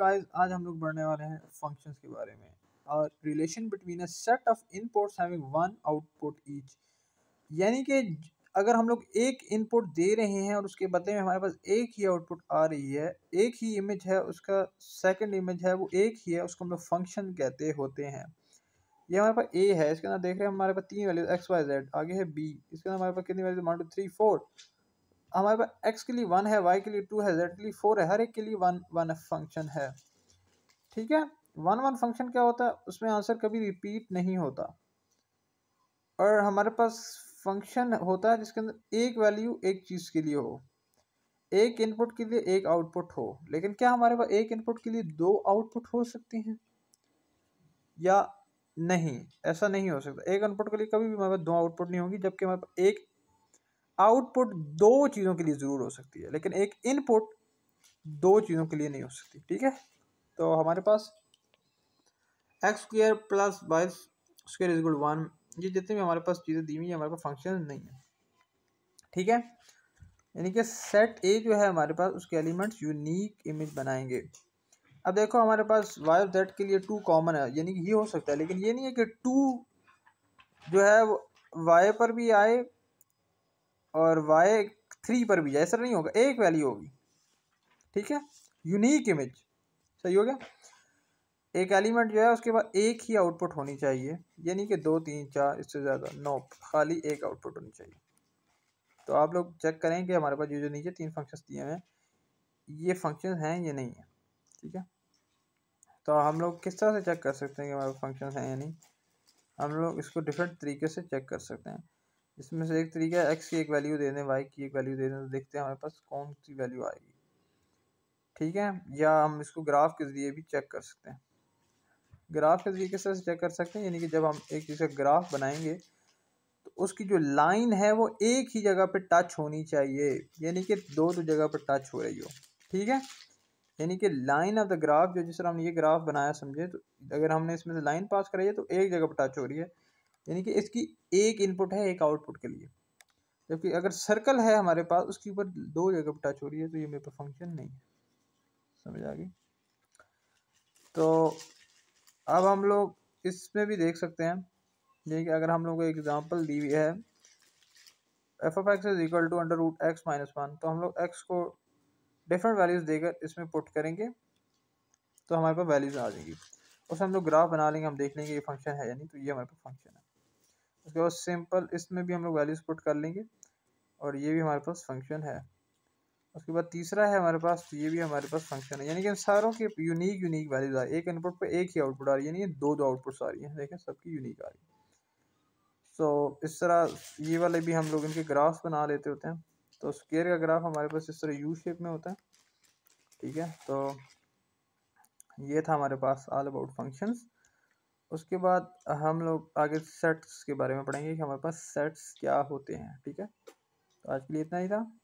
guys आज हम लोग बढ़ने वाले हैं फंक्शंस के बारे में और relation between a set of inputs having one output each यानी कि अगर हम लोग एक इनपुट दे रहे हैं और उसके बदले में हमारे पास एक ही आउटपुट आ रही है एक ही इमेज है उसका सेकंड इमेज है वो एक ही है उसको हम लोग फंक्शन कहते होते हैं ये हमारे पास ए है इसके अंदर देख रहे हैं हमारे पास तीन वैल्यूज एक्स वाई जेड आगे है बी इसके अंदर हमारे पास कितनी वैल्यूज मान टू थ्री फोर हमारे पास एक्स के लिए वन है वाई के लिए टू है जेड के लिए फोर है हर एक के लिए वन वन फंक्शन है ठीक है वन वन फंक्शन क्या होता है उसमें आंसर कभी रिपीट नहीं होता और हमारे पास फंक्शन होता है जिसके अंदर एक वैल्यू एक चीज़ के लिए हो एक इनपुट के लिए एक आउटपुट हो लेकिन क्या हमारे पास एक इनपुट के लिए दो आउटपुट हो सकते हैं या नहीं ऐसा नहीं हो सकता एक इनपुट के लिए कभी भी हमारे पास दो आउटपुट नहीं होगी जबकि हमारे पास एक आउटपुट दो चीज़ों के लिए ज़रूर हो सकती है लेकिन एक इनपुट दो चीज़ों के लिए नहीं हो सकती ठीक है तो हमारे पास x square plus y square is good one ये जितने भी हमारे पास चीज़ें दी हुई हैं हमारे पास फंक्शन नहीं है ठीक है यानी कि सेट ए जो है हमारे पास उसके एलिमेंट्स यूनिक इमेज बनाएंगे अब देखो हमारे पास वाई ऑफ जेड के लिए टू कॉमन है यानी कि ये हो सकता है लेकिन ये नहीं है कि टू जो है वाई पर भी आए और वाई थ्री पर भी जाए ऐसा नहीं होगा एक वैल्यू होगी ठीक है यूनिक इमेज सही हो गया एक एलिमेंट जो है उसके बाद एक ही आउटपुट होनी चाहिए यानी कि दो तीन चार इससे ज़्यादा नौ खाली एक आउटपुट होनी चाहिए तो आप लोग चेक करें कि हमारे पास ये जो नीचे तीन फंक्शंस दिए हैं ये फंक्शन हैं ये नहीं है ठीक है तो हम लोग किस तरह से चेक कर सकते हैं कि हमारे फंक्शन हैं या नहीं हम लोग इसको डिफरेंट तरीके से चेक कर सकते हैं इसमें से एक तरीका है एक्स की एक वैल्यू दे दें वाई की एक वैल्यू दे दें तो देखते हैं हमारे पास कौन सी वैल्यू आएगी ठीक है या हम इसको ग्राफ के ज़रिए भी चेक कर सकते हैं ग्राफ के ज़रिए किस तरह से चेक कर सकते हैं यानी कि जब हम एक चीज़ का ग्राफ बनाएंगे तो उसकी जो लाइन है वो एक ही जगह पर टच होनी चाहिए यानी कि दो दो तो जगह पर टच हो रही हो ठीक है यानी कि लाइन ऑफ द ग्राफ जो जिस तरह हमने ये ग्राफ बनाया समझे तो अगर हमने इसमें से लाइन पास कराई है तो एक जगह पर टच हो रही है यानी कि इसकी एक इनपुट है एक आउटपुट के लिए जबकि अगर सर्कल है हमारे पास उसके ऊपर दो जगह पर टच हो रही है तो ये मेरे पास फंक्शन नहीं है समझ आ गई तो अब हम लोग इसमें भी देख सकते हैं यानी कि अगर हम लोग को एग्जाम्पल दी हुई है f of x is equal to under root x minus one तो हम लोग एक्स को डिफरेंट वैल्यूज़ देकर इसमें पुट करेंगे तो हमारे पास वैल्यूज़ आ जाएंगी और हम लोग ग्राफ बना लेंगे हम देख लेंगे ये फंक्शन है या नहीं तो ये हमारे पास फंक्शन है उसके बाद सिंपल इसमें भी हम लोग वैल्यूज पुट कर लेंगे और ये भी हमारे पास फंक्शन है उसके बाद तीसरा है हमारे पास ये भी हमारे पास फंक्शन है यानी कि इन सारों के यूनिक यूनिक वैल्यूज आ रही है एक इनपुट पर एक ही आउटपुट आ रही है यानी दो दो आउटपुट्स आ रही हैं देखें सबकी यूनिक आ रही है सो so, इस तरह ये वाले भी हम लोग इनके ग्राफ्स बना लेते होते हैं तो स्केयर का ग्राफ हमारे पास इस तरह यू शेप में होता है ठीक है तो ये था हमारे पास ऑल अबाउट फंक्शंस उसके बाद हम लोग आगे सेट्स के बारे में पढ़ेंगे कि हमारे पास सेट्स क्या होते हैं ठीक है तो आज के लिए इतना ही था